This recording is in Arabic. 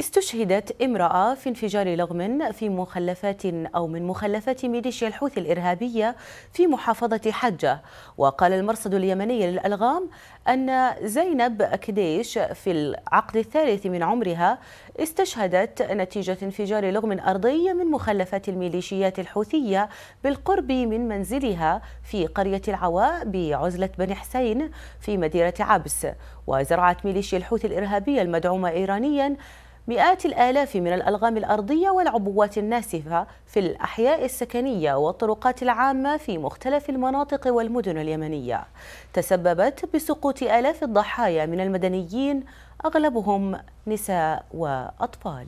استشهدت امرأة في انفجار لغم في مخلفات أو من مخلفات ميليشيا الحوثي الإرهابية في محافظة حجة وقال المرصد اليمني للألغام أن زينب كديش في العقد الثالث من عمرها استشهدت نتيجة انفجار لغم أرضي من مخلفات الميليشيات الحوثية بالقرب من منزلها في قرية العواء بعزلة بن حسين في مدينة عبس وزرعت ميليشيا الحوثي الإرهابية المدعومة إيرانياً مئات الآلاف من الألغام الأرضية والعبوات الناسفة في الأحياء السكنية والطرقات العامة في مختلف المناطق والمدن اليمنية تسببت بسقوط آلاف الضحايا من المدنيين أغلبهم نساء وأطفال